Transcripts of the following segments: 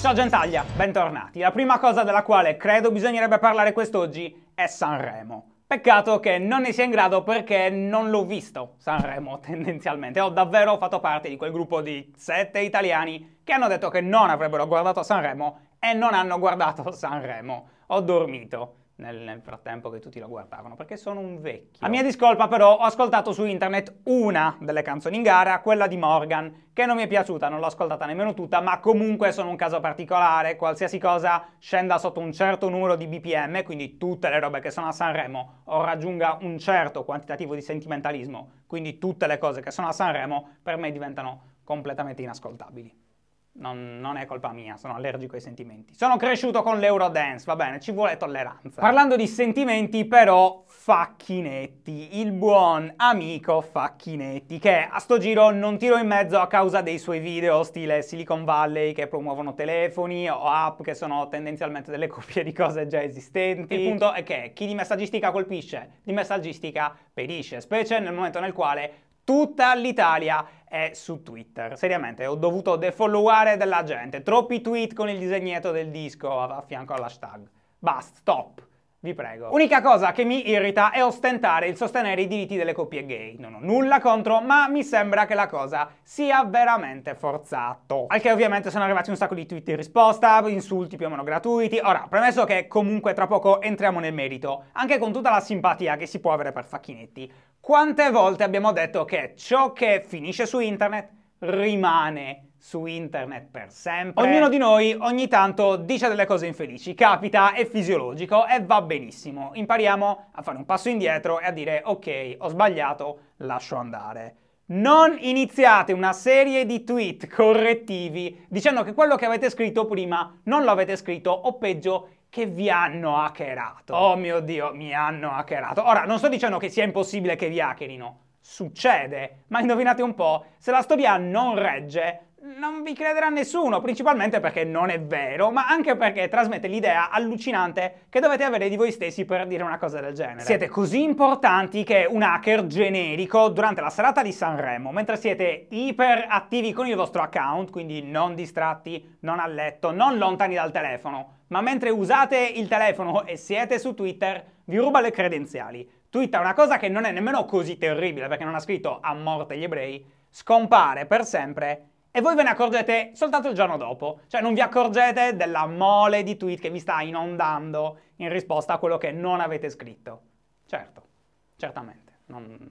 Ciao Gentaglia, bentornati. La prima cosa della quale credo bisognerebbe parlare quest'oggi è Sanremo. Peccato che non ne sia in grado perché non l'ho visto Sanremo tendenzialmente. Ho davvero fatto parte di quel gruppo di sette italiani che hanno detto che non avrebbero guardato Sanremo e non hanno guardato Sanremo. Ho dormito nel, nel, frattempo che tutti lo guardavano, perché sono un vecchio. A mia discolpa però ho ascoltato su internet una delle canzoni in gara, quella di Morgan, che non mi è piaciuta, non l'ho ascoltata nemmeno tutta, ma comunque sono un caso particolare, qualsiasi cosa scenda sotto un certo numero di BPM, quindi tutte le robe che sono a Sanremo, o raggiunga un certo quantitativo di sentimentalismo, quindi tutte le cose che sono a Sanremo, per me diventano completamente inascoltabili. Non, non, è colpa mia, sono allergico ai sentimenti. Sono cresciuto con l'Eurodance, va bene, ci vuole tolleranza. Parlando di sentimenti, però, Facchinetti, il buon amico Facchinetti, che a sto giro non tiro in mezzo a causa dei suoi video stile Silicon Valley che promuovono telefoni o app che sono tendenzialmente delle copie di cose già esistenti. Il punto è che chi di messaggistica colpisce, di messaggistica perisce, specie nel momento nel quale tutta l'Italia è su Twitter. Seriamente, ho dovuto defolloware della gente. Troppi tweet con il disegnetto del disco a fianco all'hashtag. Basta, stop. Vi prego. Unica cosa che mi irrita è ostentare il sostenere i diritti delle coppie gay. Non ho nulla contro, ma mi sembra che la cosa sia veramente forzato. Al che ovviamente sono arrivati un sacco di tweet in risposta, insulti più o meno gratuiti. Ora, premesso che comunque tra poco entriamo nel merito, anche con tutta la simpatia che si può avere per Facchinetti, quante volte abbiamo detto che ciò che finisce su internet rimane su internet per sempre. Ognuno di noi ogni tanto dice delle cose infelici, capita, è fisiologico e va benissimo. Impariamo a fare un passo indietro e a dire ok, ho sbagliato, lascio andare. Non iniziate una serie di tweet correttivi dicendo che quello che avete scritto prima non lo avete scritto o peggio che vi hanno hackerato. Oh mio Dio, mi hanno hackerato. Ora, non sto dicendo che sia impossibile che vi hackerino. Succede, ma indovinate un po', se la storia non regge, non vi crederà nessuno, principalmente perché non è vero, ma anche perché trasmette l'idea allucinante che dovete avere di voi stessi per dire una cosa del genere. Siete così importanti che un hacker generico durante la serata di Sanremo, mentre siete iperattivi con il vostro account, quindi non distratti, non a letto, non lontani dal telefono, ma mentre usate il telefono e siete su Twitter, vi ruba le credenziali. Twitta una cosa che non è nemmeno così terribile perché non ha scritto a morte gli ebrei, scompare per sempre e voi ve ne accorgete soltanto il giorno dopo, cioè non vi accorgete della mole di tweet che vi sta inondando in risposta a quello che non avete scritto. Certo, certamente, non,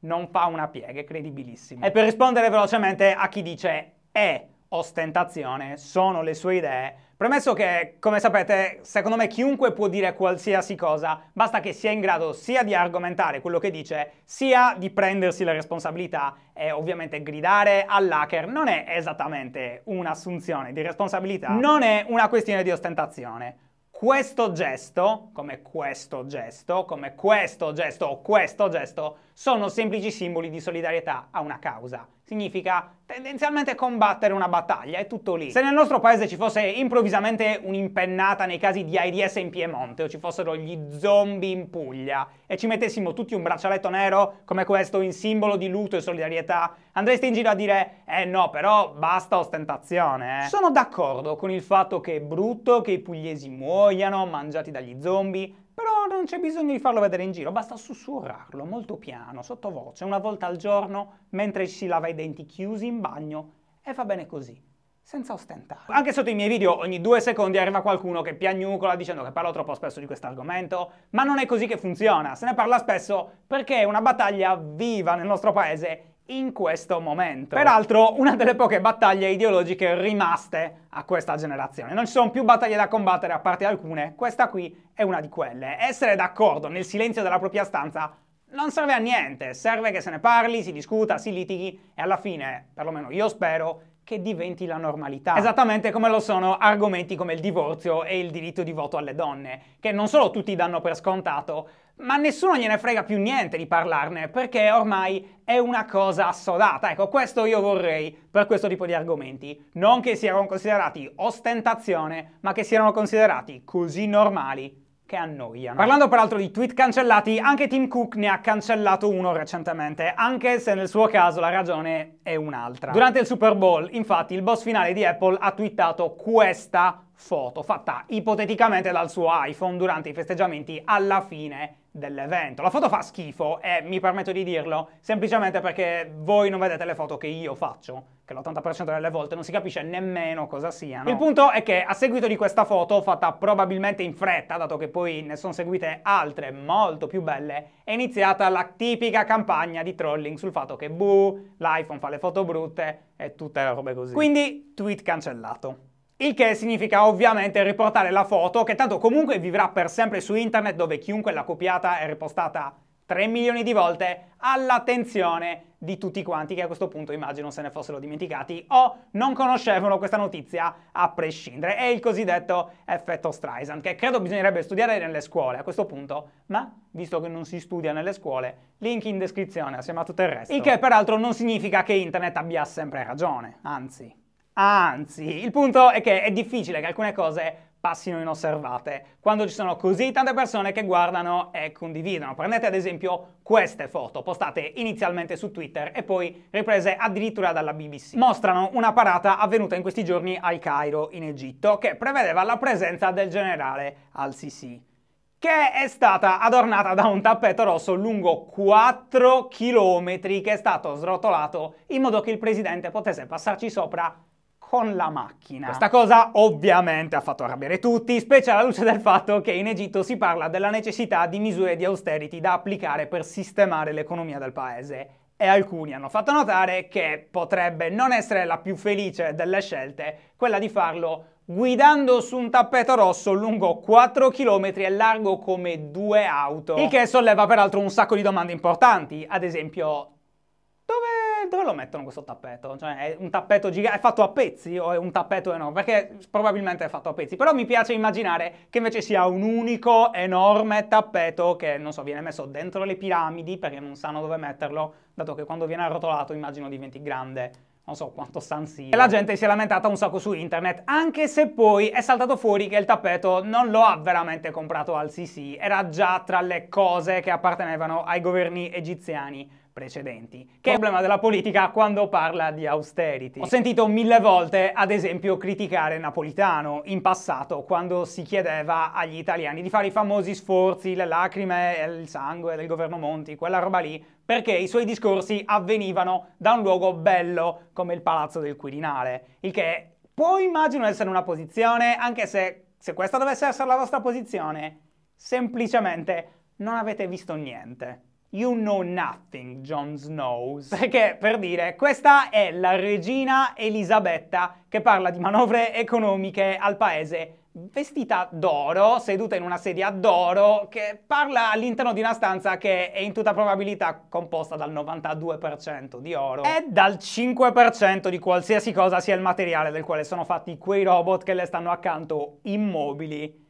non fa una piega, è credibilissimo. E per rispondere velocemente a chi dice è eh, ostentazione, sono le sue idee. Premesso che, come sapete, secondo me chiunque può dire qualsiasi cosa, basta che sia in grado sia di argomentare quello che dice, sia di prendersi la responsabilità e ovviamente gridare all'hacker non è esattamente un'assunzione di responsabilità, non è una questione di ostentazione. Questo gesto, come questo gesto, come questo gesto o questo gesto, sono semplici simboli di solidarietà a una causa significa tendenzialmente combattere una battaglia, è tutto lì. Se nel nostro paese ci fosse improvvisamente un'impennata nei casi di AIDS in Piemonte o ci fossero gli zombie in Puglia e ci mettessimo tutti un braccialetto nero come questo in simbolo di luto e solidarietà, andreste in giro a dire eh no però basta ostentazione. Eh. Sono d'accordo con il fatto che è brutto che i pugliesi muoiano mangiati dagli zombie, però non c'è bisogno di farlo vedere in giro, basta sussurrarlo molto piano, sottovoce, una volta al giorno, mentre si lava i denti chiusi in bagno e fa bene così senza ostentare. Anche sotto i miei video ogni due secondi arriva qualcuno che piagnucola dicendo che parlo troppo spesso di questo argomento, ma non è così che funziona, se ne parla spesso perché è una battaglia viva nel nostro paese in questo momento. Peraltro una delle poche battaglie ideologiche rimaste a questa generazione. Non ci sono più battaglie da combattere a parte alcune, questa qui è una di quelle. Essere d'accordo nel silenzio della propria stanza non serve a niente, serve che se ne parli, si discuta, si litighi e alla fine, perlomeno io spero, che diventi la normalità. Esattamente come lo sono argomenti come il divorzio e il diritto di voto alle donne, che non solo tutti danno per scontato, ma nessuno gliene frega più niente di parlarne perché ormai è una cosa assodata. Ecco, questo io vorrei per questo tipo di argomenti. Non che siano considerati ostentazione, ma che siano considerati così normali che annoiano. Parlando peraltro di tweet cancellati, anche Tim Cook ne ha cancellato uno recentemente, anche se nel suo caso la ragione è un'altra. Durante il Super Bowl, infatti, il boss finale di Apple ha twittato questa foto fatta ipoteticamente dal suo iPhone durante i festeggiamenti alla fine dell'evento. La foto fa schifo e mi permetto di dirlo semplicemente perché voi non vedete le foto che io faccio, che l'80% delle volte non si capisce nemmeno cosa siano. Il punto è che a seguito di questa foto, fatta probabilmente in fretta, dato che poi ne sono seguite altre molto più belle, è iniziata la tipica campagna di trolling sul fatto che buh, l'iPhone fa le foto brutte e tutte le robe così. Quindi tweet cancellato. Il che significa ovviamente riportare la foto che tanto comunque vivrà per sempre su internet dove chiunque l'ha copiata e ripostata 3 milioni di volte all'attenzione di tutti quanti che a questo punto immagino se ne fossero dimenticati o non conoscevano questa notizia a prescindere. È il cosiddetto effetto Streisand che credo bisognerebbe studiare nelle scuole a questo punto, ma visto che non si studia nelle scuole, link in descrizione assieme a tutto il resto. Il che peraltro non significa che internet abbia sempre ragione, anzi. Anzi, il punto è che è difficile che alcune cose passino inosservate quando ci sono così tante persone che guardano e condividono. Prendete ad esempio queste foto, postate inizialmente su Twitter e poi riprese addirittura dalla BBC. Mostrano una parata avvenuta in questi giorni al Cairo, in Egitto, che prevedeva la presenza del generale al-Sisi che è stata adornata da un tappeto rosso lungo 4 chilometri che è stato srotolato in modo che il presidente potesse passarci sopra con la macchina. Questa cosa ovviamente ha fatto arrabbiare tutti, specie alla luce del fatto che in Egitto si parla della necessità di misure di austerity da applicare per sistemare l'economia del paese. E alcuni hanno fatto notare che potrebbe non essere la più felice delle scelte quella di farlo guidando su un tappeto rosso lungo 4 km e largo come due auto. Il che solleva peraltro un sacco di domande importanti, ad esempio dove, dove, lo mettono questo tappeto? Cioè è un tappeto gigante, è fatto a pezzi o è un tappeto enorme? Perché probabilmente è fatto a pezzi, però mi piace immaginare che invece sia un unico enorme tappeto che, non so, viene messo dentro le piramidi perché non sanno dove metterlo, dato che quando viene arrotolato immagino diventi grande non so quanto San Siro. E la gente si è lamentata un sacco su internet, anche se poi è saltato fuori che il tappeto non lo ha veramente comprato al Sisi, era già tra le cose che appartenevano ai governi egiziani precedenti, che è il oh. problema della politica quando parla di austerity. Ho sentito mille volte, ad esempio, criticare Napolitano in passato quando si chiedeva agli italiani di fare i famosi sforzi, le lacrime, e il sangue del governo Monti, quella roba lì, perché i suoi discorsi avvenivano da un luogo bello come il Palazzo del Quirinale, il che può immagino essere una posizione, anche se se questa dovesse essere la vostra posizione, semplicemente non avete visto niente. You know nothing, Jon Snow. Perché, per dire, questa è la regina Elisabetta che parla di manovre economiche al paese vestita d'oro, seduta in una sedia d'oro, che parla all'interno di una stanza che è in tutta probabilità composta dal 92% di oro e dal 5% di qualsiasi cosa sia il materiale del quale sono fatti quei robot che le stanno accanto immobili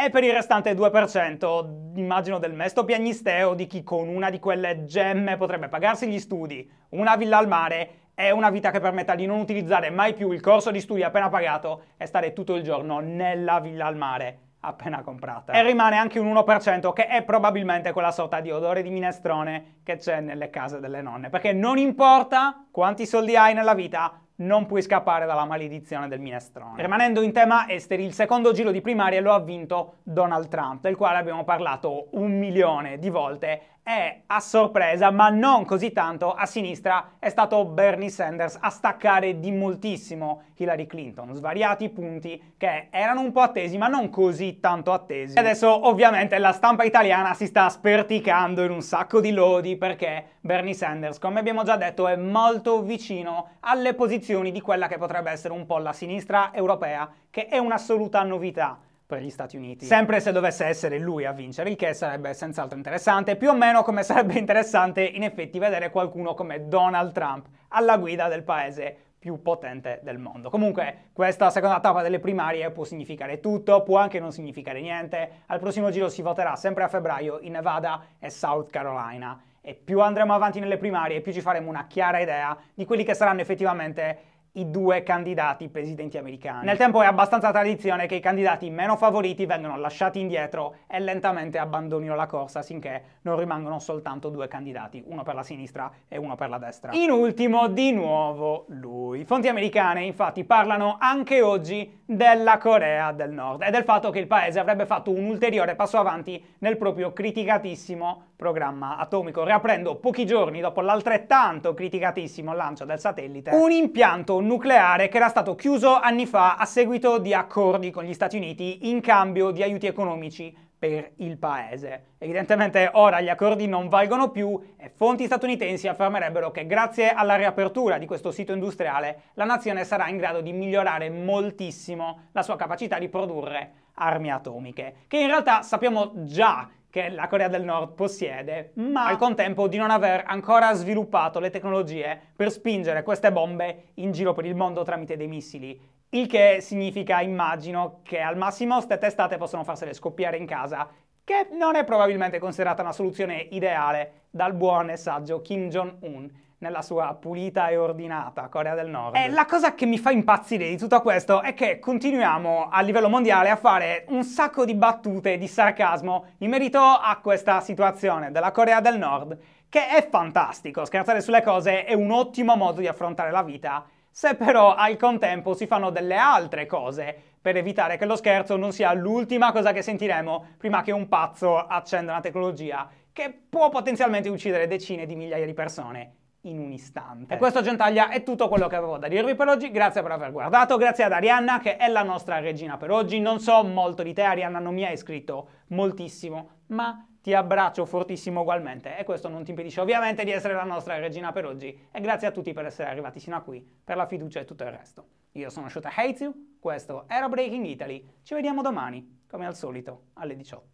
e per il restante 2%, immagino del mesto piagnisteo di chi con una di quelle gemme potrebbe pagarsi gli studi, una villa al mare e una vita che permetta di non utilizzare mai più il corso di studi appena pagato e stare tutto il giorno nella villa al mare appena comprata. E rimane anche un 1% che è probabilmente quella sorta di odore di minestrone che c'è nelle case delle nonne, perché non importa quanti soldi hai nella vita, non puoi scappare dalla maledizione del minestrone. Eh. Rimanendo in tema esteri, il secondo giro di primarie lo ha vinto Donald Trump, del quale abbiamo parlato un milione di volte e a sorpresa, ma non così tanto, a sinistra è stato Bernie Sanders a staccare di moltissimo Hillary Clinton, svariati punti che erano un po' attesi, ma non così tanto attesi. E adesso ovviamente la stampa italiana si sta sperticando in un sacco di lodi perché Bernie Sanders, come abbiamo già detto, è molto vicino alle posizioni posizioni di quella che potrebbe essere un po' la sinistra europea, che è un'assoluta novità per gli Stati Uniti. Sempre se dovesse essere lui a vincere, il che sarebbe senz'altro interessante, più o meno come sarebbe interessante in effetti vedere qualcuno come Donald Trump alla guida del paese più potente del mondo. Comunque, questa seconda tappa delle primarie può significare tutto, può anche non significare niente. Al prossimo giro si voterà sempre a febbraio in Nevada e South Carolina e più andremo avanti nelle primarie, più ci faremo una chiara idea di quelli che saranno effettivamente i due candidati presidenti americani. Nel tempo è abbastanza tradizione che i candidati meno favoriti vengano lasciati indietro e lentamente abbandonino la corsa finché non rimangono soltanto due candidati, uno per la sinistra e uno per la destra. In ultimo, di nuovo lui. Fonti americane infatti parlano anche oggi della Corea del Nord e del fatto che il paese avrebbe fatto un ulteriore passo avanti nel proprio criticatissimo programma atomico, riaprendo pochi giorni dopo l'altrettanto criticatissimo lancio del satellite un impianto nucleare che era stato chiuso anni fa a seguito di accordi con gli Stati Uniti in cambio di aiuti economici per il paese. Evidentemente ora gli accordi non valgono più e fonti statunitensi affermerebbero che grazie alla riapertura di questo sito industriale la nazione sarà in grado di migliorare moltissimo la sua capacità di produrre armi atomiche, che in realtà sappiamo già che la Corea del Nord possiede, ma al contempo di non aver ancora sviluppato le tecnologie per spingere queste bombe in giro per il mondo tramite dei missili il che significa, immagino, che al massimo queste testate possono farsele scoppiare in casa, che non è probabilmente considerata una soluzione ideale dal buon e saggio Kim Jong-un nella sua pulita e ordinata Corea del Nord. E eh, la cosa che mi fa impazzire di tutto questo è che continuiamo a livello mondiale a fare un sacco di battute di sarcasmo in merito a questa situazione della Corea del Nord, che è fantastico. Scherzare sulle cose è un ottimo modo di affrontare la vita se però al contempo si fanno delle altre cose per evitare che lo scherzo non sia l'ultima cosa che sentiremo prima che un pazzo accenda una tecnologia che può potenzialmente uccidere decine di migliaia di persone in un istante. E questo Gentaglia è tutto quello che avevo da dirvi per oggi, grazie per aver guardato, grazie ad Arianna che è la nostra regina per oggi, non so molto di te Arianna, non mi hai scritto moltissimo, ma ti abbraccio fortissimo ugualmente e questo non ti impedisce ovviamente di essere la nostra regina per oggi e grazie a tutti per essere arrivati fino a qui, per la fiducia e tutto il resto. Io sono Shota Heizu, questo era Breaking Italy, ci vediamo domani, come al solito, alle 18.